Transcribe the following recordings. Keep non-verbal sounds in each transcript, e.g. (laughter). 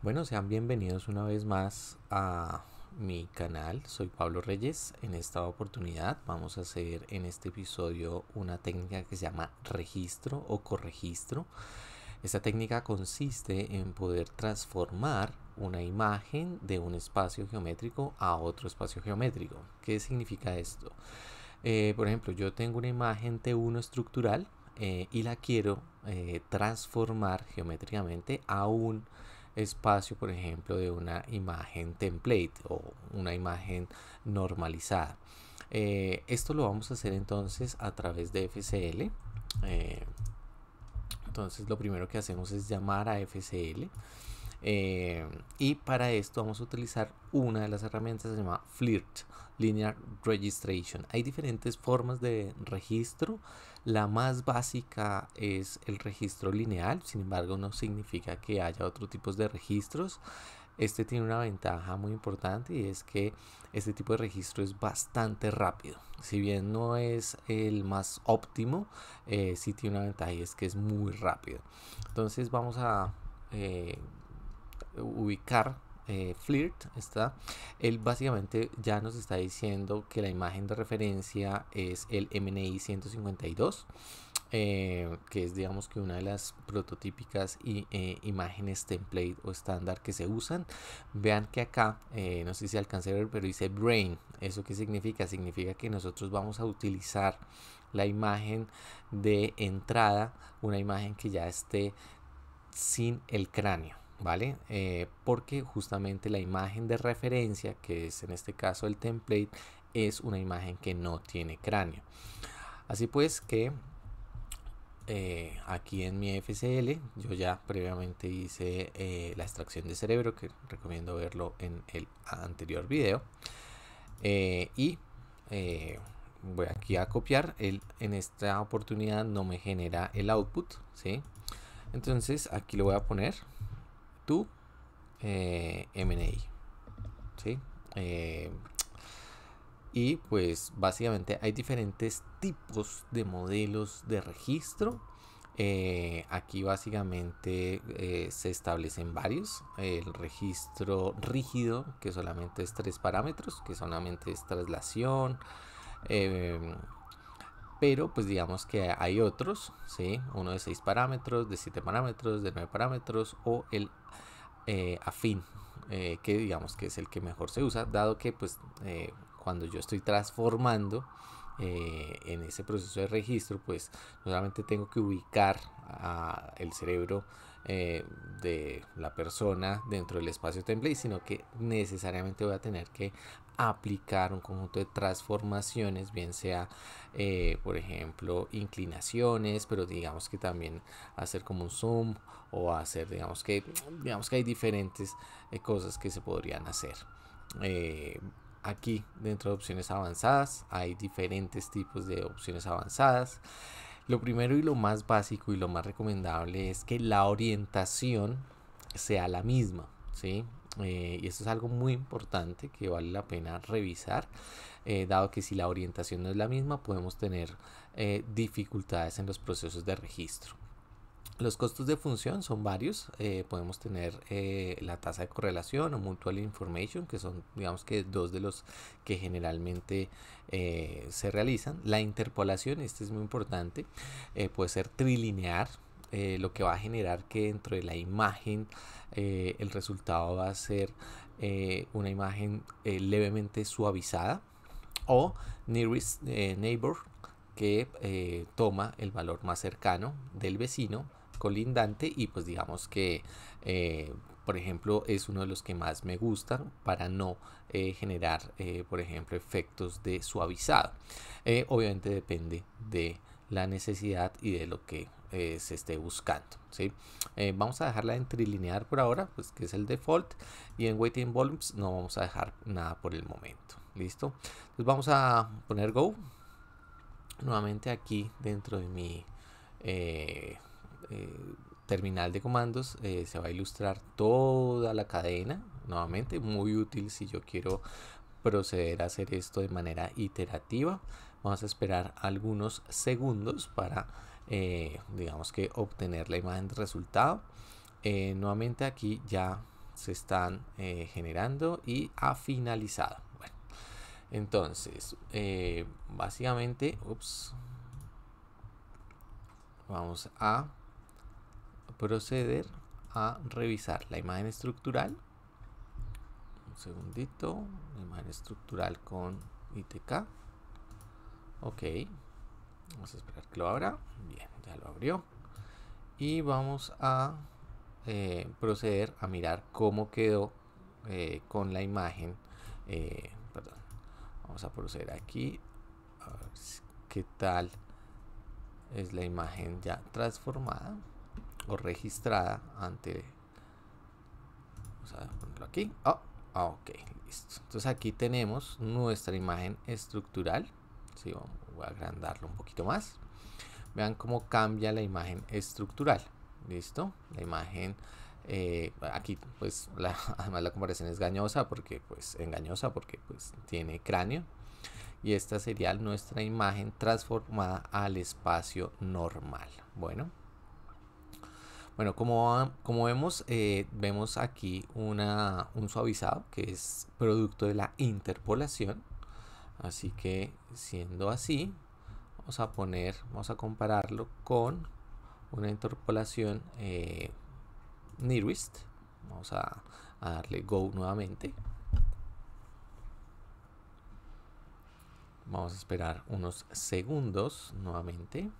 Bueno, sean bienvenidos una vez más a mi canal. Soy Pablo Reyes. En esta oportunidad vamos a hacer en este episodio una técnica que se llama registro o corregistro. Esta técnica consiste en poder transformar una imagen de un espacio geométrico a otro espacio geométrico. ¿Qué significa esto? Eh, por ejemplo, yo tengo una imagen T1 estructural eh, y la quiero eh, transformar geométricamente a un espacio, por ejemplo, de una imagen template o una imagen normalizada. Eh, esto lo vamos a hacer entonces a través de FCL. Eh, entonces lo primero que hacemos es llamar a FCL. Eh, y para esto vamos a utilizar una de las herramientas que se llama FLIRT, Linear Registration. Hay diferentes formas de registro. La más básica es el registro lineal, sin embargo no significa que haya otros tipos de registros. Este tiene una ventaja muy importante y es que este tipo de registro es bastante rápido. Si bien no es el más óptimo, eh, sí tiene una ventaja y es que es muy rápido. Entonces vamos a eh, ubicar eh, Flirt, está, él básicamente ya nos está diciendo que la imagen de referencia es el MNI 152. Eh, que es digamos que una de las prototípicas eh, imágenes template o estándar que se usan vean que acá no sé si alcance a ver pero dice brain eso qué significa significa que nosotros vamos a utilizar la imagen de entrada una imagen que ya esté sin el cráneo ¿vale? Eh, porque justamente la imagen de referencia, que es en este caso el template, es una imagen que no tiene cráneo. Así pues que eh, aquí en mi FCL yo ya previamente hice eh, la extracción de cerebro, que recomiendo verlo en el anterior video. y voy aquí a copiar, el, en esta oportunidad no me genera el output, ¿sí? Entonces aquí lo voy a poner eh, MNI. ¿sí? Eh, y pues básicamente hay diferentes tipos de modelos de registro. Eh, aquí básicamente se establecen varios. El registro rígido, que solamente es tres parámetros, que solamente es traslación, pero pues digamos que hay otros, ¿sí? uno de 6 parámetros, de 7 parámetros, de 9 parámetros o el eh, afín, eh, que digamos que es el que mejor se usa, dado que pues eh, cuando yo estoy transformando en ese proceso de registro, pues no solamente tengo que ubicar a el cerebro eh, de la persona dentro del espacio template, sino que necesariamente voy a tener que aplicar un conjunto de transformaciones, bien sea, eh, por ejemplo, inclinaciones, pero digamos que también hacer como un zoom o hacer, digamos que, digamos que hay diferentes eh, cosas que se podrían hacer. aquí dentro de opciones avanzadas hay diferentes tipos de opciones avanzadas. Lo primero y lo más básico y lo más recomendable es que la orientación sea la misma, ¿sí? Eh, y eso es algo muy importante que vale la pena revisar, eh, dado que si la orientación no es la misma podemos tener eh, dificultades en los procesos de registro. Los costos de función son varios. Eh, podemos tener eh, la tasa de correlación o mutual information, que son, digamos que dos de los que generalmente eh, se realizan. La interpolación, este es muy importante, puede ser trilinear, lo que va a generar que dentro de la imagen el resultado va a ser una imagen levemente suavizada o nearest neighbor que toma el valor más cercano del vecino colindante y pues digamos que eh, por ejemplo es uno de los que más me gustan para no eh, generar eh, por ejemplo efectos de suavizado obviamente depende de la necesidad y de lo que se esté buscando. ¿sí? vamos a dejarla en trilinear por ahora, pues que es el default. Y en Waiting Volumes no vamos a dejar nada por el momento. ¿Listo? Entonces vamos a poner Go. Nuevamente aquí dentro de mi eh, terminal de comandos eh, se va a ilustrar toda la cadena. Nuevamente, muy útil si yo quiero proceder a hacer esto de manera iterativa. Vamos a esperar algunos segundos para, eh, digamos que, obtener la imagen de resultado. nuevamente aquí ya se están generando y ha finalizado. entonces, básicamente, vamos a proceder a revisar la imagen estructural. Un segundito, la imagen estructural con ITK. Ok, vamos a esperar que lo abra. Bien, ya lo abrió. Y vamos a eh, proceder a mirar cómo quedó eh, con la imagen. Eh, perdón, vamos a proceder aquí a ver qué tal es la imagen ya transformada registrada ante... Vamos aquí. Oh, ah, ok, listo. Entonces aquí tenemos nuestra imagen estructural. Sí, voy a agrandarlo un poquito más. Vean cómo cambia la imagen estructural. Listo, la imagen... Eh, aquí pues la, (laughs) además la comparación es gañosa porque pues engañosa porque pues tiene cráneo y esta sería nuestra imagen transformada al espacio normal bueno bueno, como, como vemos, eh, vemos aquí una, un suavizado que es producto de la interpolación. Así que siendo así, vamos a poner, vamos a compararlo con una interpolación eh, nearest. Vamos a darle go nuevamente. Vamos a esperar unos segundos nuevamente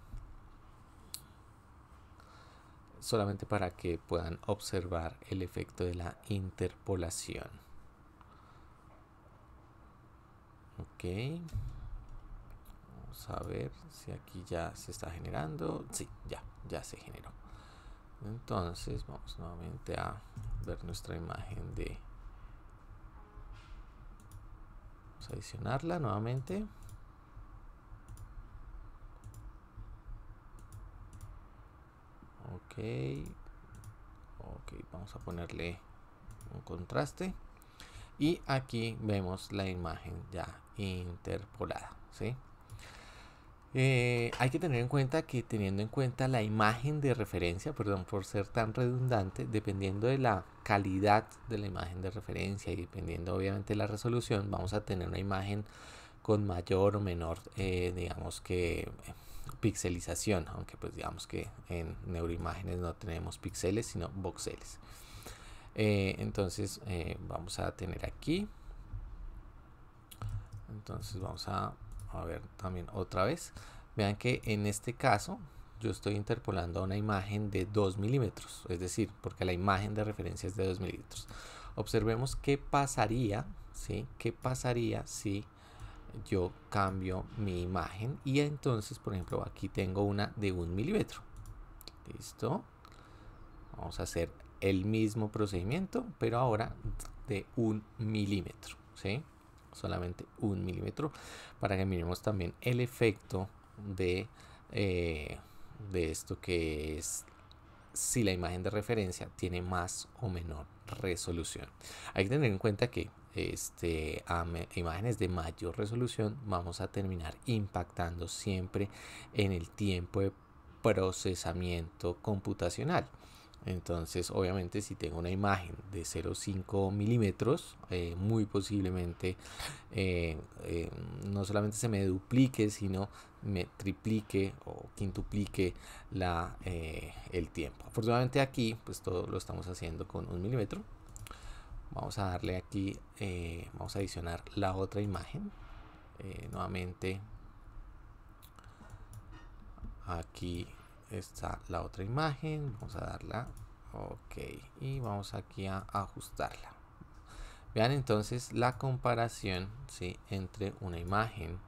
solamente para que puedan observar el efecto de la interpolación. Ok. Vamos a ver si aquí ya se está generando. Sí, ya, ya se generó. Entonces vamos nuevamente a ver nuestra imagen de... Vamos a adicionarla nuevamente. ok vamos a ponerle un contraste y aquí vemos la imagen ya interpolada ¿sí? Eh, hay que tener en cuenta que teniendo en cuenta la imagen de referencia perdón por ser tan redundante dependiendo de la calidad de la imagen de referencia y dependiendo obviamente de la resolución vamos a tener una imagen con mayor o menor eh, digamos que pixelización, aunque pues digamos que en neuroimágenes no tenemos píxeles, sino voxeles. Eh, entonces eh, vamos a tener aquí, entonces vamos a, ver también otra vez, vean que en este caso yo estoy interpolando una imagen de 2 milímetros, es decir, porque la imagen de referencia es de 2 milímetros. Observemos qué pasaría, ¿sí? ¿Qué pasaría si yo cambio mi imagen y entonces por ejemplo aquí tengo una de un milímetro listo vamos a hacer el mismo procedimiento pero ahora de un milímetro ¿sí? solamente un milímetro para que miremos también el efecto de eh, de esto que es si la imagen de referencia tiene más o menor resolución hay que tener en cuenta que este, a imágenes de mayor resolución, vamos a terminar impactando siempre en el tiempo de procesamiento computacional. Entonces, obviamente, si tengo una imagen de 0,5 milímetros, eh, muy posiblemente eh, eh, no solamente se me duplique, sino me triplique o quintuplique la, el tiempo. Afortunadamente aquí, pues todo lo estamos haciendo con un milímetro, vamos a darle aquí eh, vamos a adicionar la otra imagen eh, nuevamente aquí está la otra imagen vamos a darla ok y vamos aquí a ajustarla vean entonces la comparación ¿sí? entre una imagen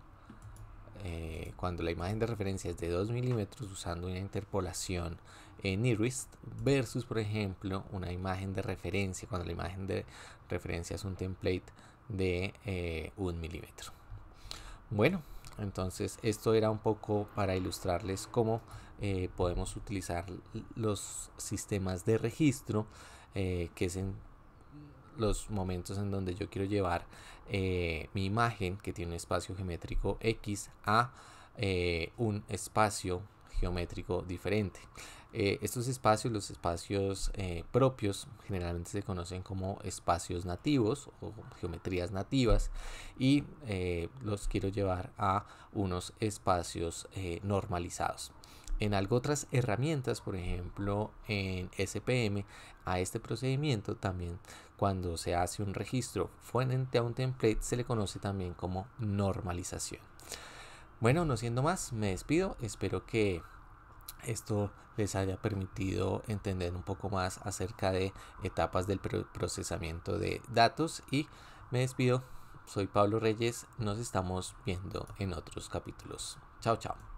eh, cuando la imagen de referencia es de 2 milímetros usando una interpolación nearest versus, por ejemplo, una imagen de referencia, cuando la imagen de referencia es un template de eh, un milímetro. Bueno, entonces esto era un poco para ilustrarles cómo eh, podemos utilizar los sistemas de registro, eh, que es en los momentos en donde yo quiero llevar mi imagen, que tiene un espacio geométrico X, a un espacio geométrico diferente. Eh, estos espacios, los espacios eh, propios, generalmente se conocen como espacios nativos o geometrías nativas y eh, los quiero llevar a unos espacios normalizados. En algo otras herramientas, por ejemplo en SPM, a este procedimiento también cuando se hace un registro fuente a un template se le conoce también como normalización. Bueno, no siendo más, me despido, espero que esto les haya permitido entender un poco más acerca de etapas del procesamiento de datos y me despido. Soy Pablo Reyes, nos estamos viendo en otros capítulos. Chao, chao.